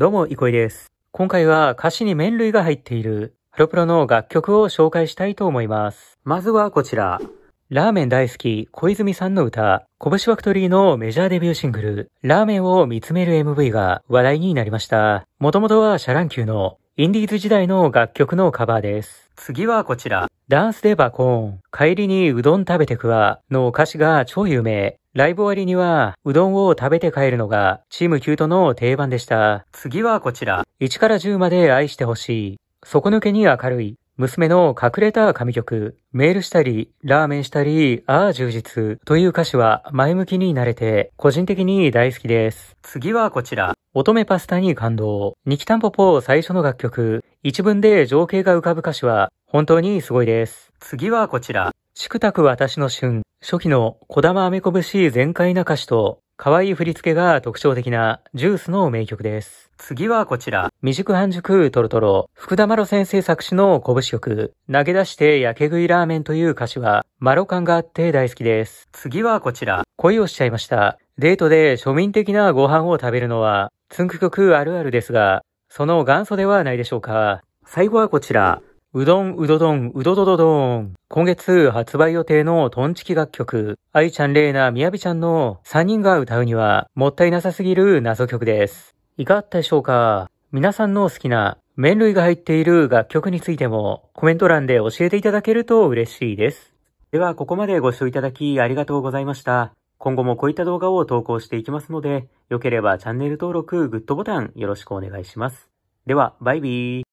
どうも、いこいです。今回は歌詞に麺類が入っているハロプロの楽曲を紹介したいと思います。まずはこちら。ラーメン大好き、小泉さんの歌、拳ファクトリーのメジャーデビューシングル、ラーメンを見つめる MV が話題になりました。もともとはシャラン級のインディーズ時代の楽曲のカバーです。次はこちら。ダンスでバコーン、帰りにうどん食べてくわの歌詞が超有名。ライブ終わりには、うどんを食べて帰るのが、チームキュートの定番でした。次はこちら。1から10まで愛してほしい。底抜けに明るい。娘の隠れた神曲、メールしたり、ラーメンしたり、ああ充実という歌詞は前向きになれて、個人的に大好きです。次はこちら。乙女パスタに感動。ニキタンポポ最初の楽曲、一文で情景が浮かぶ歌詞は本当にすごいです。次はこちら。宿宅私の旬。初期の小玉アメこぶし全開な歌詞と可愛い振り付けが特徴的なジュースの名曲です。次はこちら。未熟半熟トロトロ。福田マロ先生作詞の拳曲。投げ出して焼け食いラーメンという歌詞は、マロ感があって大好きです。次はこちら。恋をしちゃいました。デートで庶民的なご飯を食べるのは、つんく曲あるあるですが、その元祖ではないでしょうか。最後はこちら。うどんうどどんうどどどどん。今月発売予定のトンチキ楽曲、愛ちゃん、レイナ、みやびちゃんの3人が歌うにはもったいなさすぎる謎曲です。いかがだったでしょうか皆さんの好きな麺類が入っている楽曲についてもコメント欄で教えていただけると嬉しいです。ではここまでご視聴いただきありがとうございました。今後もこういった動画を投稿していきますので、良ければチャンネル登録、グッドボタンよろしくお願いします。では、バイビー。